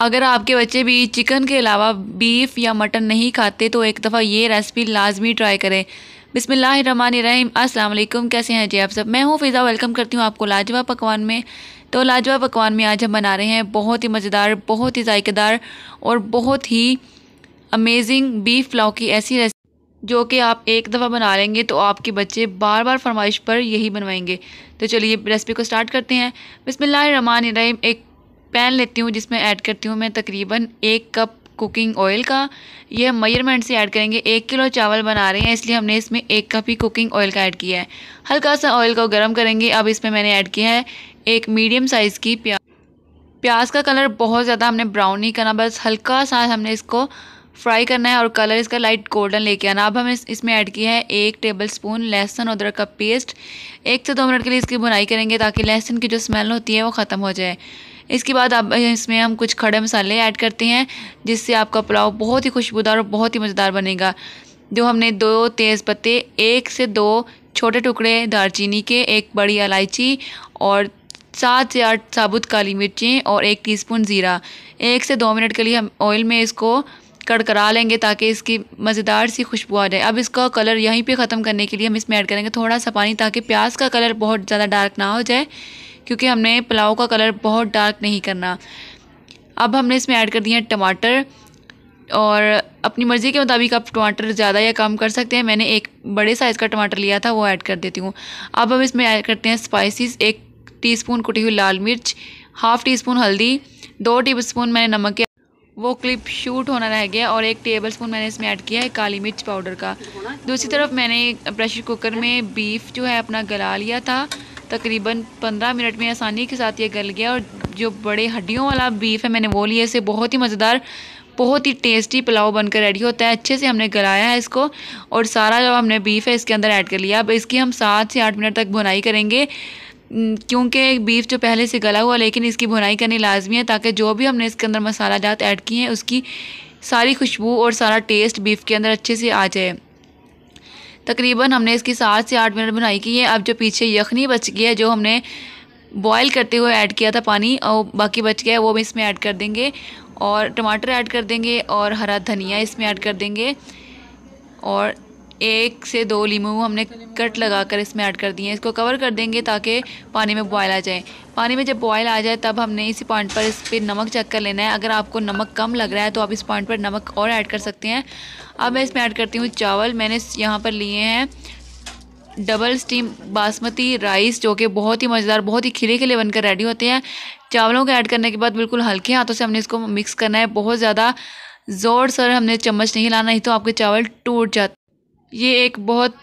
अगर आपके बच्चे भी चिकन के अलावा बीफ या मटन नहीं खाते तो एक दफ़ा ये रेसिपी लाजमी ट्राई करें बिसमीम असलम कैसे हैं जी आप सब मैं हूँ फ़िज़ा वेलकम करती हूँ आपको लाजवाब पकवान में तो लाजवाब पकवान में आज हम बना रहे हैं बहुत ही मज़ेदार बहुत ही जायकेदार और बहुत ही अमेजिंग बीफ पुलाव की ऐसी रेसिपी जो कि आप एक दफ़ा बना लेंगे तो आपके बच्चे बार बार फरमाइश पर यही बनवाएंगे तो चलिए रेसिपी को स्टार्ट करते हैं बिसमीम एक पैन लेती हूँ जिसमें ऐड करती हूँ मैं तकरीबन एक कप कुकिंग ऑयल का यह मयरमेंट से ऐड करेंगे एक किलो चावल बना रहे हैं इसलिए हमने इसमें एक कप ही कुकिंग ऑयल का ऐड किया है हल्का सा ऑयल को गर्म करेंगे अब इसमें मैंने ऐड किया है एक मीडियम साइज़ की प्याज प्याज का कलर बहुत ज़्यादा हमने ब्राउन नहीं करना बस हल्का सा हमने इसको फ्राई करना है और कलर इसका लाइट गोल्डन लेके आना अब हमें इसमें ऐड किया है एक टेबल स्पून लहसुन अदरक का पेस्ट एक से दो मिनट के लिए इसकी बुनाई करेंगे ताकि लहसुन की जो स्मेल होती है वो ख़त्म हो जाए इसके बाद आप इसमें हम कुछ खड़े मसाले ऐड करते हैं जिससे आपका पुलाव बहुत ही खुशबूदार और बहुत ही मज़ेदार बनेगा जो हमने दो तेज़ पत्ते एक से दो छोटे टुकड़े दालचीनी के एक बड़ी इलायची और सात से आठ साबुत काली मिर्चें और एक टीस्पून ज़ीरा एक से दो मिनट के लिए हम ऑयल में इसको कड़करा लेंगे ताकि इसकी मज़ेदार सी खुशबू आ जाए अब इसका कलर यहीं पे ख़त्म करने के लिए हम इसमें ऐड करेंगे थोड़ा सा पानी ताकि प्याज का कलर बहुत ज़्यादा डार्क ना हो जाए क्योंकि हमने पुलाव का कलर बहुत डार्क नहीं करना अब हमने इसमें ऐड कर दिए हैं टमाटर और अपनी मर्ज़ी के मुताबिक आप टमाटर ज़्यादा या कम कर सकते हैं मैंने एक बड़े साइज़ का टमाटर लिया था वो ऐड कर देती हूँ अब हम इसमें ऐड करते हैं स्पाइसेस एक टीस्पून कुटी हुई लाल मिर्च हाफ़ टी स्पून हल्दी दो टेबल स्पून मैंने नमक के वो क्लिप शूट होना रह गया और एक टेबल स्पून मैंने इसमें ऐड किया है काली मिर्च पाउडर का दूसरी तरफ मैंने प्रेशर कुकर में बीफ जो है अपना गला लिया था तकरीबन 15 मिनट में आसानी के साथ ये गल गया और जो बड़े हड्डियों वाला बीफ है मैंने वो लिया इसे बहुत ही मज़ेदार बहुत ही टेस्टी पुलाव बनकर रेडी होता है अच्छे से हमने गलाया है इसको और सारा जो हमने बीफ है इसके अंदर ऐड कर लिया अब इसकी हम सात से आठ मिनट तक भुनाई करेंगे क्योंकि बीफ जो पहले से गला हुआ लेकिन इसकी भुनाई करनी लाजमी है ताकि जो भी हमने इसके अंदर मसाला जात ऐड किए हैं उसकी सारी खुशबू और सारा टेस्ट बीफ के अंदर अच्छे से आ जाए तकरीबन हमने इसकी सात से आठ मिनट बनाई की है अब जो पीछे यखनी बच गई है जो हमने बॉयल करते हुए ऐड किया था पानी और बाकी बच गया है वो भी इसमें ऐड कर देंगे और टमाटर ऐड कर देंगे और हरा धनिया इसमें ऐड कर देंगे और एक से दो लीमू हमने कट लगा कर इसमें ऐड कर दिए इसको कवर कर देंगे ताकि पानी में बॉयल आ जाए पानी में जब बॉयल आ जाए तब हमने इसी पॉइंट पर इस पर नमक चेक कर लेना है अगर आपको नमक कम लग रहा है तो आप इस पॉइंट पर नमक और ऐड कर सकते हैं अब मैं इसमें ऐड करती हूँ चावल मैंने यहाँ पर लिए हैं डबल स्टीम बासमती राइस जो कि बहुत ही मज़ेदार बहुत ही खिले खिले बनकर रेडी होते हैं चावलों को ऐड करने के बाद बिल्कुल हल्के हाथों से हमने इसको मिक्स करना है बहुत ज़्यादा ज़ोर सर हमने चम्मच नहीं लाना नहीं तो आपके चावल टूट जाते ये एक बहुत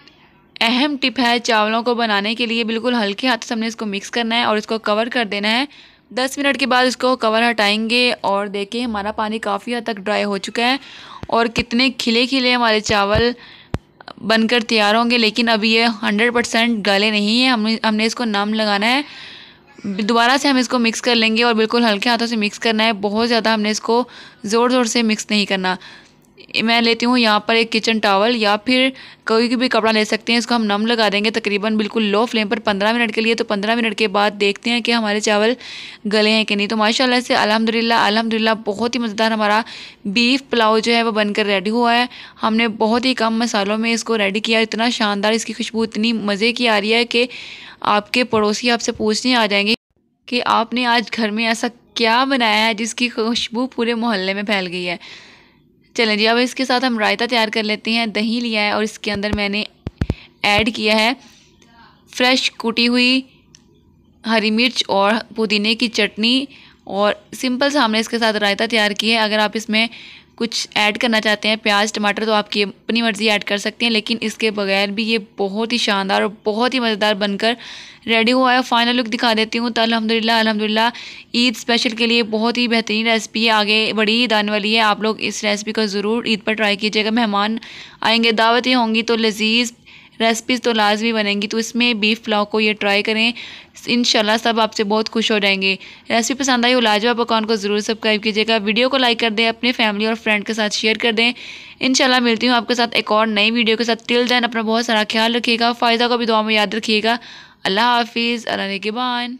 अहम टिप है चावलों को बनाने के लिए बिल्कुल हल्के हाथ से हमने इसको मिक्स करना है और इसको कवर कर देना है दस मिनट के बाद इसको कवर हटाएंगे और देखें हमारा पानी काफ़ी हद तक ड्राई हो चुका है और कितने खिले खिले हमारे चावल बनकर तैयार होंगे लेकिन अभी ये हंड्रेड परसेंट गले नहीं है हमने हमने इसको नम लगाना है दोबारा से हम इसको मिक्स कर लेंगे और बिल्कुल हल्के हाथों से मिक्स करना है बहुत ज़्यादा हमने इसको ज़ोर ज़ोर से मिक्स नहीं करना मैं लेती हूँ यहाँ पर एक किचन टावल या फिर कोई भी कपड़ा ले सकते हैं इसको हम नम लगा देंगे तकरीबन बिल्कुल लो फ्लेम पर पंद्रह मिनट के लिए तो पंद्रह मिनट के बाद देखते हैं कि हमारे चावल गले हैं कि नहीं तो माशाल्लाह से अल्हम्दुलिल्लाह अल्हम्दुलिल्लाह बहुत ही मज़ेदार हमारा बीफ पुलाव जो है वो बनकर रेडी हुआ है हमने बहुत ही कम मसालों में इसको रेडी किया इतना शानदार इसकी खुशबू इतनी मज़े की आ रही है कि आपके पड़ोसी आपसे पूछने आ जाएंगे कि आपने आज घर में ऐसा क्या बनाया है जिसकी खुशबू पूरे मोहल्ले में फैल गई है चलें जी अब इसके साथ हम रायता तैयार कर लेते हैं दही लिया है और इसके अंदर मैंने ऐड किया है फ्रेश कुटी हुई हरी मिर्च और पुदीने की चटनी और सिंपल सा हमने इसके साथ रायता तैयार किया है अगर आप इसमें कुछ ऐड करना चाहते हैं प्याज टमाटर तो आपकी अपनी मर्ज़ी ऐड कर सकते हैं लेकिन इसके बगैर भी ये बहुत ही शानदार और बहुत ही मज़ेदार बनकर रेडी हुआ है फाइनल लुक दिखा देती हूँ तो अलहमदिल्ला अलहमदिल्ला ईद स्पेशल के लिए बहुत ही बेहतरीन रेसिपी है आगे बड़ी ईद आने वाली है आप लोग इस रेसिपी को ज़रूर ईद पर ट्राई कीजिएगा मेहमान आएंगे दावतें होंगी तो लजीज़ रेसिपीज़ तो लाजमी बनेंगी तो इसमें बीफ पुलाव को ये ट्राई करें इन सब आपसे बहुत खुश हो जाएंगे रेसिपी पसंद आई हो लाजवाब अकाउंट को ज़रूर सब्सक्राइब कीजिएगा वीडियो को लाइक कर दें अपने फैमिली और फ्रेंड के साथ शेयर कर दें इनशाला मिलती हूँ आपके साथ एक और नई वीडियो के साथ तिल दैन अपना बहुत सारा ख्याल रखिएगा फ़ायदा को भी दुआ में याद रखिएगा अल्लाह हाफिज़ अल्लाह के बान